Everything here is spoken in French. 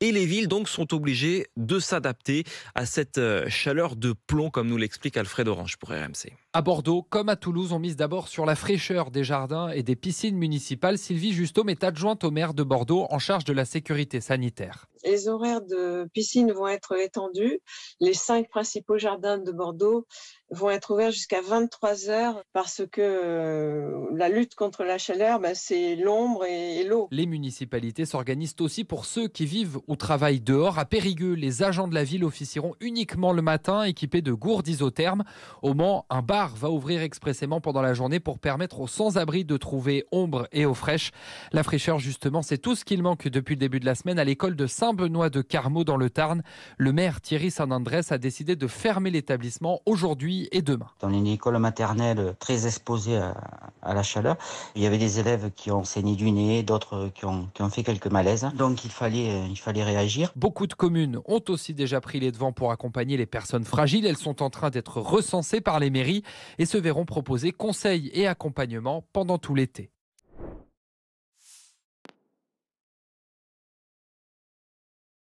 Et les villes donc sont obligées de s'adapter à cette euh, chaleur de plomb, comme nous l'explique Alfred Orange pour RMC. À Bordeaux, comme à Toulouse, on mise d'abord sur la fraîcheur des jardins et des piscines municipales. Sylvie Justome est adjointe au maire de Bordeaux en charge de la sécurité sanitaire. Les horaires de piscine vont être étendus. Les cinq principaux jardins de Bordeaux vont être ouverts jusqu'à 23 heures parce que euh, la lutte contre la chaleur, ben, c'est l'ombre et, l'eau. Les municipalités s'organisent aussi pour ceux qui vivent ou travaillent dehors. À Périgueux, les agents de la ville officieront uniquement le matin, équipés de gourdes isothermes. Au Mans, un va ouvrir expressément pendant la journée pour permettre aux sans-abri de trouver ombre et eau fraîche. La fraîcheur, justement, c'est tout ce qu'il manque depuis le début de la semaine à l'école de Saint-Benoît de Carmaux dans le Tarn. Le maire Thierry saint andrès a décidé de fermer l'établissement aujourd'hui et demain. Dans une école maternelle très exposée à, la chaleur, il y avait des élèves qui ont saigné du nez, d'autres qui ont, ont fait quelques malaises. Donc il fallait, euh, il fallait réagir. Beaucoup de communes ont aussi déjà pris les devants pour accompagner les personnes fragiles. Elles sont en train d'être recensées par les mairies et se verront proposer conseils et accompagnement pendant tout l'été.